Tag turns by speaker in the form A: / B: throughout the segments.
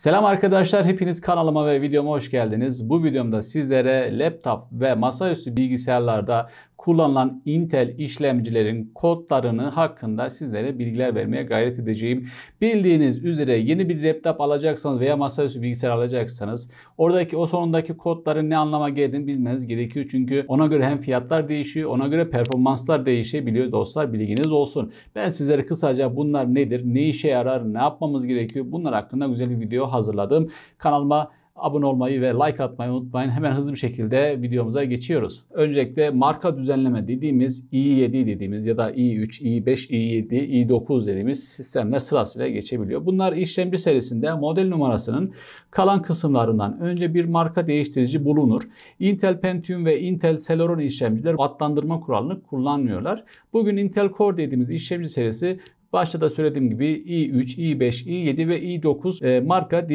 A: Selam arkadaşlar, hepiniz kanalıma ve videoma hoş geldiniz. Bu videomda sizlere laptop ve masaüstü bilgisayarlarda kullanılan Intel işlemcilerin kodlarını hakkında sizlere bilgiler vermeye gayret edeceğim. Bildiğiniz üzere yeni bir laptop alacaksanız veya masaüstü bilgisayar alacaksanız oradaki o sonundaki kodların ne anlama geldiğini bilmeniz gerekiyor. Çünkü ona göre hem fiyatlar değişiyor, ona göre performanslar değişebiliyor dostlar. Bilginiz olsun. Ben sizlere kısaca bunlar nedir, ne işe yarar, ne yapmamız gerekiyor bunlar hakkında güzel bir video hazırladım. Kanalıma abone olmayı ve like atmayı unutmayın. Hemen hızlı bir şekilde videomuza geçiyoruz. Öncelikle marka düzenleme dediğimiz i7 dediğimiz ya da i3, i5, i7, i9 dediğimiz sistemler sırasıyla geçebiliyor. Bunlar işlemci serisinde model numarasının kalan kısımlarından önce bir marka değiştirici bulunur. Intel Pentium ve Intel Celeron işlemciler adlandırma kuralını kullanmıyorlar. Bugün Intel Core dediğimiz işlemci serisi Başta da söylediğim gibi i3, i5, i7 ve i9 e, marka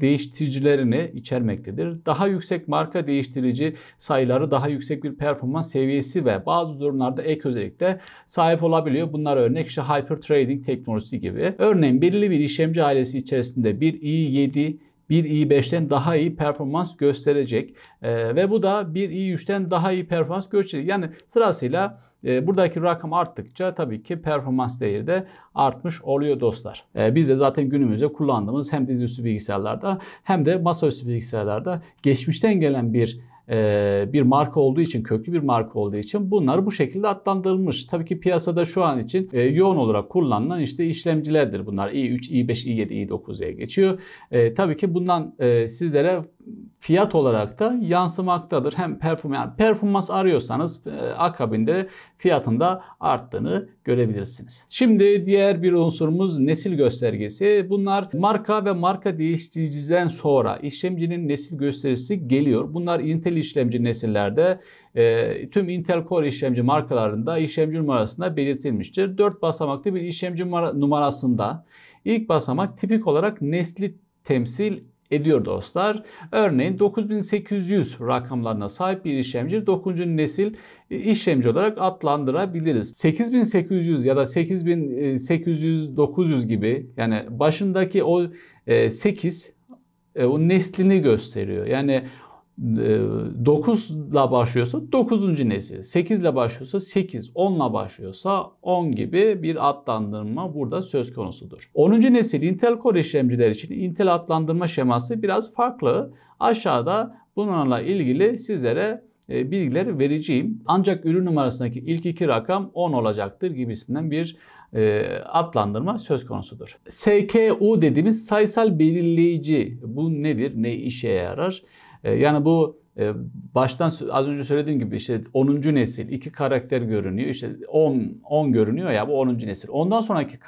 A: değiştiricilerini içermektedir. Daha yüksek marka değiştirici sayıları daha yüksek bir performans seviyesi ve bazı durumlarda ek özellikle sahip olabiliyor. Bunlar örnek işte Hyper Trading teknolojisi gibi. Örneğin belirli bir işlemci ailesi içerisinde bir i7, bir i5'ten daha iyi performans gösterecek e, ve bu da bir i3'ten daha iyi performans gösterecek. Yani sırasıyla e, buradaki rakam arttıkça tabii ki performans değeri de artmış oluyor dostlar. E, biz de zaten günümüzde kullandığımız hem dizüstü bilgisayarlarda hem de masaüstü bilgisayarlarda geçmişten gelen bir e, bir marka olduğu için, köklü bir marka olduğu için bunlar bu şekilde adlandırılmış. Tabii ki piyasada şu an için e, yoğun olarak kullanılan işte işlemcilerdir bunlar. i3, i5, i7, i9'ya geçiyor. E, tabii ki bundan sizlere fiyat olarak da yansımaktadır. Hem perform yani performans arıyorsanız e, akabinde fiyatında arttığını görebilirsiniz. Şimdi diğer bir unsurumuz nesil göstergesi. Bunlar marka ve marka değiştiriciden sonra işlemcinin nesil gösterisi geliyor. Bunlar Intel işlemci nesillerde e, tüm Intel Core işlemci markalarında işlemci numarasında belirtilmiştir. 4 basamaklı bir işlemci numarasında ilk basamak tipik olarak nesli temsil ediyor dostlar. Örneğin 9800 rakamlarına sahip bir işlemci 9. nesil e, işlemci olarak adlandırabiliriz. 8800 ya da 8800 900 gibi yani başındaki o 8 e, e, o neslini gösteriyor. Yani 9 ile başlıyorsa 9. nesil, 8 ile başlıyorsa 8, 10 ile başlıyorsa 10 gibi bir adlandırma burada söz konusudur. 10. nesil Intel Core işlemciler için Intel adlandırma şeması biraz farklı. Aşağıda bununla ilgili sizlere e, bilgiler vereceğim. Ancak ürün numarasındaki ilk iki rakam 10 olacaktır gibisinden bir e, adlandırma söz konusudur. SKU dediğimiz sayısal belirleyici bu nedir? Ne işe yarar? Ee, yani bu ee, baştan az önce söylediğim gibi işte 10. nesil iki karakter görünüyor. İşte 10 10 görünüyor ya bu 10. nesil. Ondan sonraki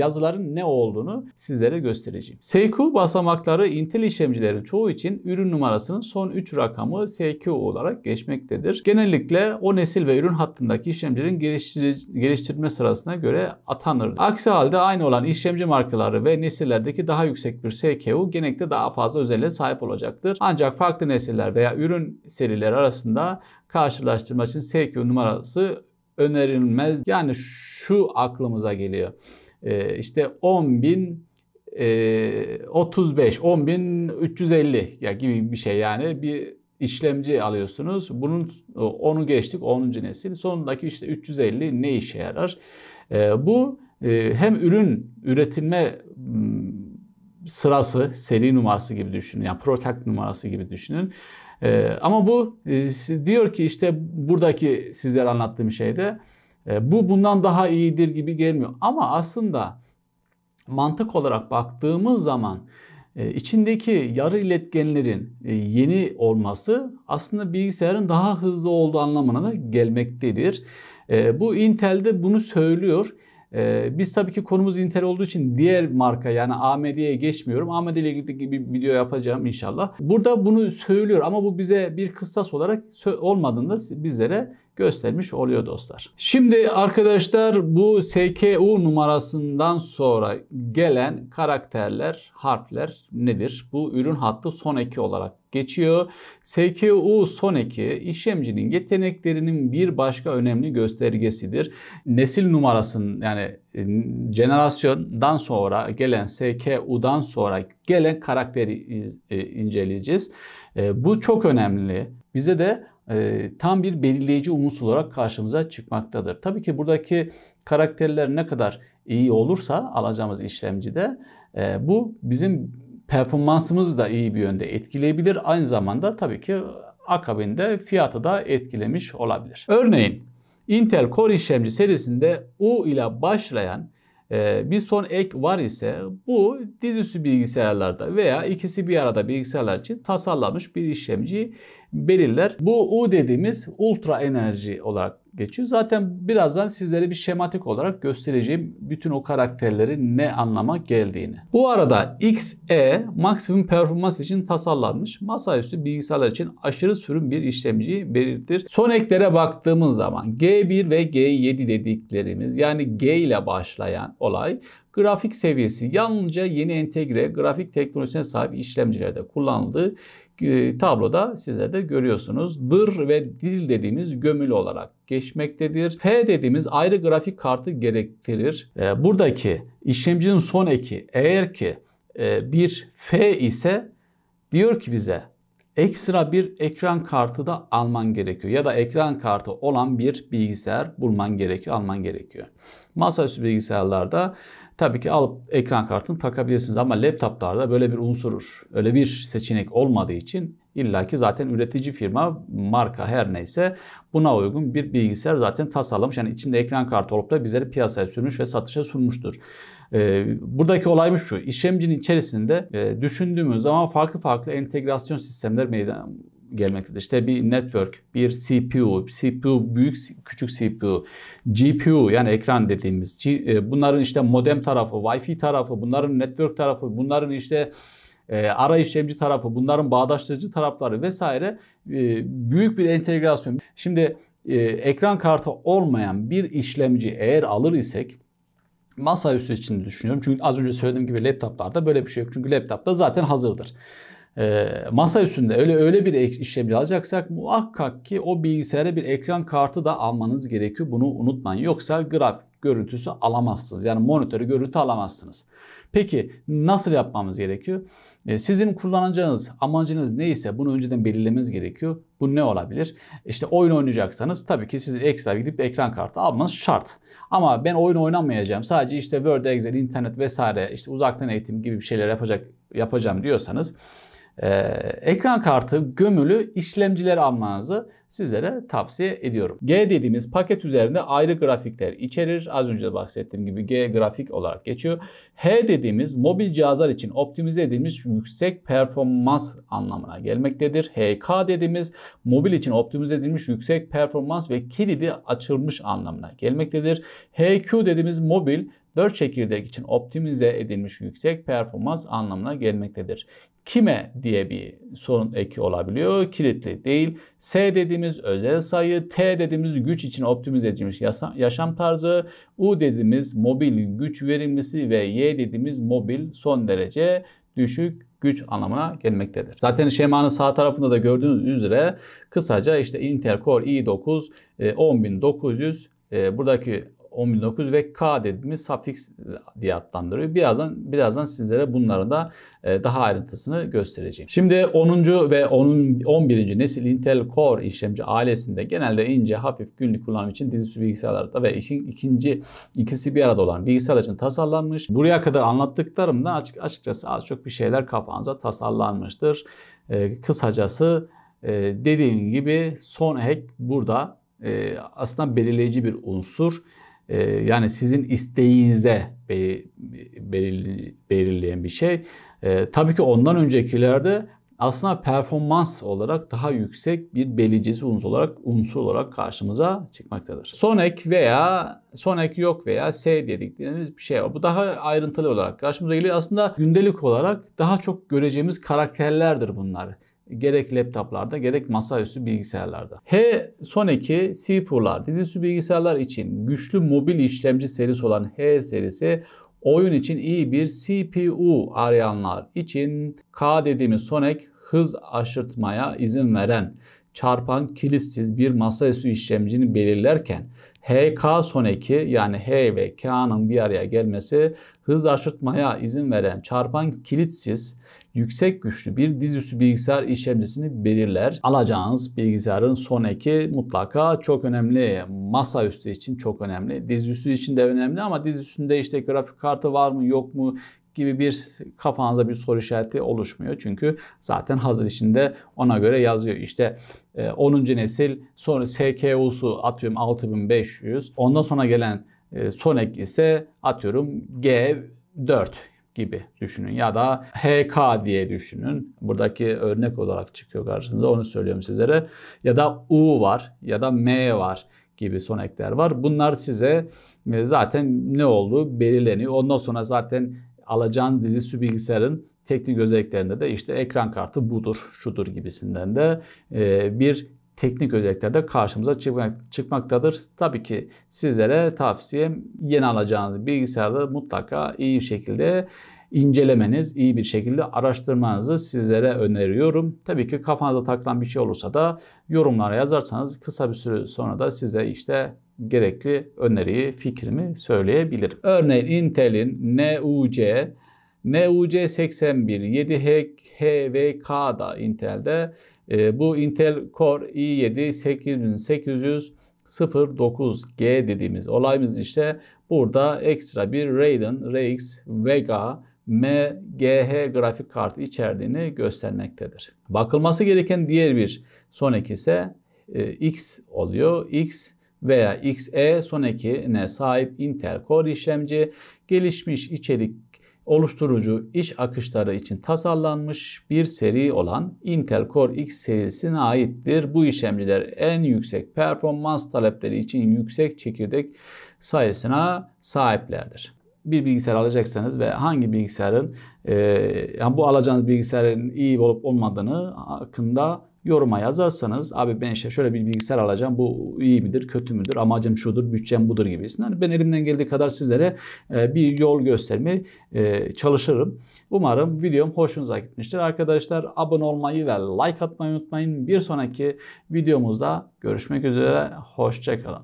A: yazıların ne olduğunu sizlere göstereceğim. SQ basamakları Intel işlemcilerin çoğu için ürün numarasının son 3 rakamı SQ olarak geçmektedir. Genellikle o nesil ve ürün hattındaki işlemcilerin geliştirme sırasına göre atanır. Aksi halde aynı olan işlemci markaları ve nesillerdeki daha yüksek bir SQ genellikle daha fazla özelliğe sahip olacaktır. Ancak farklı nesiller veya ürün ürün serileri arasında karşılaştırma için SQ numarası önerilmez. Yani şu aklımıza geliyor. Ee, işte 10 bin e, 35, 10.350 ya gibi bir şey yani bir işlemci alıyorsunuz. Bunun onu geçtik 10. nesil. Sonundaki işte 350 ne işe yarar? E, bu e, hem ürün üretilme sırası, seri numarası gibi düşünün. Yani protect numarası gibi düşünün. E, ama bu e, diyor ki işte buradaki sizlere anlattığım şeyde e, bu bundan daha iyidir gibi gelmiyor. Ama aslında mantık olarak baktığımız zaman e, içindeki yarı iletkenlerin e, yeni olması aslında bilgisayarın daha hızlı olduğu anlamına da gelmektedir. E, bu Intel de bunu söylüyor. Ee, biz tabii ki konumuz Intel olduğu için diğer marka yani AMD'ye geçmiyorum. AMD ile ilgili bir video yapacağım inşallah. Burada bunu söylüyor ama bu bize bir kıssas olarak olmadığında bizlere göstermiş oluyor dostlar. Şimdi arkadaşlar bu SKU numarasından sonra gelen karakterler, harfler nedir? Bu ürün hattı son eki olarak geçiyor. SKU son eki işlemcinin yeteneklerinin bir başka önemli göstergesidir. Nesil numarasının yani e, jenerasyondan sonra gelen SKU'dan sonra gelen karakteri iz, e, inceleyeceğiz. E, bu çok önemli. Bize de tam bir belirleyici unsur olarak karşımıza çıkmaktadır. Tabii ki buradaki karakterler ne kadar iyi olursa alacağımız işlemcide e, bu bizim performansımızı da iyi bir yönde etkileyebilir. Aynı zamanda tabii ki akabinde fiyatı da etkilemiş olabilir. Örneğin Intel Core işlemci serisinde U ile başlayan e, bir son ek var ise bu dizüstü bilgisayarlarda veya ikisi bir arada bilgisayarlar için tasarlanmış bir işlemci belirler. Bu U dediğimiz ultra enerji olarak geçiyor. Zaten birazdan sizlere bir şematik olarak göstereceğim bütün o karakterleri ne anlama geldiğini. Bu arada XE maksimum performans için tasarlanmış masaüstü bilgisayarlar için aşırı sürüm bir işlemci belirtir. Son eklere baktığımız zaman G1 ve G7 dediklerimiz yani G ile başlayan olay grafik seviyesi yalnızca yeni entegre grafik teknolojisine sahip işlemcilerde kullanıldığı ee, tabloda size de görüyorsunuz. Dır ve dil dediğimiz gömülü olarak geçmektedir. F dediğimiz ayrı grafik kartı gerektirir. Ee, buradaki işlemcinin son eki eğer ki e, bir F ise diyor ki bize ekstra bir ekran kartı da alman gerekiyor. Ya da ekran kartı olan bir bilgisayar bulman gerekiyor, alman gerekiyor. Masaüstü bilgisayarlarda tabii ki alıp ekran kartını takabilirsiniz. Ama laptoplarda böyle bir unsur, öyle bir seçenek olmadığı için İlla ki zaten üretici firma, marka her neyse buna uygun bir bilgisayar zaten tasarlamış. Yani içinde ekran kartı olup da bizleri piyasaya sürmüş ve satışa sunmuştur. Ee, buradaki olaymış şu, işlemcinin içerisinde e, düşündüğümüz zaman farklı farklı entegrasyon sistemler meydana gelmektedir. İşte bir network, bir CPU, CPU büyük, küçük CPU, GPU yani ekran dediğimiz, e, bunların işte modem tarafı, Wi-Fi tarafı, bunların network tarafı, bunların işte e, ara işlemci tarafı, bunların bağdaştırıcı tarafları vesaire e, büyük bir entegrasyon. Şimdi e, ekran kartı olmayan bir işlemci eğer alır isek masaüstü için düşünüyorum. Çünkü az önce söylediğim gibi laptoplarda böyle bir şey yok. Çünkü laptopta zaten hazırdır e, masa üstünde öyle öyle bir işlemci alacaksak muhakkak ki o bilgisayara bir ekran kartı da almanız gerekiyor. Bunu unutmayın. Yoksa grafik görüntüsü alamazsınız. Yani monitörü görüntü alamazsınız. Peki nasıl yapmamız gerekiyor? E, sizin kullanacağınız amacınız neyse bunu önceden belirlemeniz gerekiyor. Bu ne olabilir? İşte oyun oynayacaksanız tabii ki siz ekstra gidip ekran kartı almanız şart. Ama ben oyun oynamayacağım. Sadece işte Word, Excel, internet vesaire işte uzaktan eğitim gibi bir şeyler yapacak yapacağım diyorsanız e, ekran kartı gömülü işlemciler almanızı sizlere tavsiye ediyorum. G dediğimiz paket üzerinde ayrı grafikler içerir. Az önce de bahsettiğim gibi G grafik olarak geçiyor. H dediğimiz mobil cihazlar için optimize edilmiş yüksek performans anlamına gelmektedir. HK dediğimiz mobil için optimize edilmiş yüksek performans ve kilidi açılmış anlamına gelmektedir. HQ dediğimiz mobil 4 çekirdek için optimize edilmiş yüksek performans anlamına gelmektedir kime diye bir sorun eki olabiliyor. Kilitli değil. S dediğimiz özel sayı, T dediğimiz güç için optimize edilmiş yaşam tarzı, U dediğimiz mobil güç verimlisi ve Y dediğimiz mobil son derece düşük güç anlamına gelmektedir. Zaten şemanın sağ tarafında da gördüğünüz üzere kısaca işte Intel Core i9 10900 e, e, buradaki 10900 ve K dediğimiz suffix diye adlandırıyor. Birazdan birazdan sizlere bunları da e, daha ayrıntısını göstereceğim. Şimdi 10. ve 10. 11. nesil Intel Core işlemci ailesinde genelde ince, hafif, günlük kullanım için dizüstü bilgisayarlarda ve işin ikinci ikisi bir arada olan bilgisayar için tasarlanmış. Buraya kadar anlattıklarımda açık, açıkçası az çok bir şeyler kafanıza tasarlanmıştır. E, kısacası e, dediğim gibi son hack burada aslında belirleyici bir unsur. Ee, yani sizin isteğinize be, belirleyen bir şey. Ee, tabii ki ondan öncekilerde aslında performans olarak daha yüksek bir belirleyici unsur olarak unsur olarak karşımıza çıkmaktadır. Son ek veya son ek yok veya S dediklerimiz bir şey var. Bu daha ayrıntılı olarak karşımıza geliyor. Aslında gündelik olarak daha çok göreceğimiz karakterlerdir bunlar gerek laptoplarda gerek masaüstü bilgisayarlarda. H son iki CPU'lar dizüstü bilgisayarlar için güçlü mobil işlemci serisi olan H serisi oyun için iyi bir CPU arayanlar için K dediğimiz son ek hız aşırtmaya izin veren çarpan kilitsiz bir masaüstü işlemcini belirlerken HK son eki yani H ve K'nın bir araya gelmesi hız aşırtmaya izin veren çarpan kilitsiz yüksek güçlü bir dizüstü bilgisayar işlemcisini belirler. Alacağınız bilgisayarın son eki mutlaka çok önemli. Masaüstü için çok önemli. Dizüstü için de önemli ama dizüstünde işte grafik kartı var mı yok mu gibi bir kafanıza bir soru işareti oluşmuyor. Çünkü zaten hazır içinde ona göre yazıyor. İşte 10. E, nesil sonra SKU'su atıyorum 6500. Ondan sonra gelen e, Sonic ise atıyorum G4 gibi düşünün ya da HK diye düşünün. Buradaki örnek olarak çıkıyor karşınıza onu söylüyorum sizlere. Ya da U var ya da M var gibi son ekler var. Bunlar size e, zaten ne olduğu belirleniyor. Ondan sonra zaten alacağın dizüstü bilgisayarın teknik özelliklerinde de işte ekran kartı budur, şudur gibisinden de e, bir teknik özelliklerde karşımıza çıkmak, çıkmaktadır. Tabii ki sizlere tavsiyem yeni alacağınız bilgisayarı mutlaka iyi bir şekilde incelemeniz, iyi bir şekilde araştırmanızı sizlere öneriyorum. Tabii ki kafanıza takılan bir şey olursa da yorumlara yazarsanız kısa bir süre sonra da size işte gerekli öneriyi, fikrimi söyleyebilirim. Örneğin Intel'in NUC NUC81 7HVK da Intel'de e, bu Intel Core i7 8800 09G dediğimiz olayımız işte burada ekstra bir Radeon RX Vega MGH grafik kartı içerdiğini göstermektedir. Bakılması gereken diğer bir son ek ise e, X oluyor. X veya XE son ekine sahip Intel Core işlemci gelişmiş içerik oluşturucu iş akışları için tasarlanmış bir seri olan Intel Core X serisine aittir. Bu işlemciler en yüksek performans talepleri için yüksek çekirdek sayısına sahiplerdir. Bir bilgisayar alacaksanız ve hangi bilgisayarın, e, yani bu alacağınız bilgisayarın iyi olup olmadığını hakkında yoruma yazarsanız abi ben işte şöyle bir bilgisayar alacağım bu iyi midir kötü müdür amacım şudur bütçem budur gibisinden ben elimden geldiği kadar sizlere e, bir yol göstermeye e, çalışırım. Umarım videom hoşunuza gitmiştir arkadaşlar abone olmayı ve like atmayı unutmayın bir sonraki videomuzda görüşmek üzere hoşçakalın.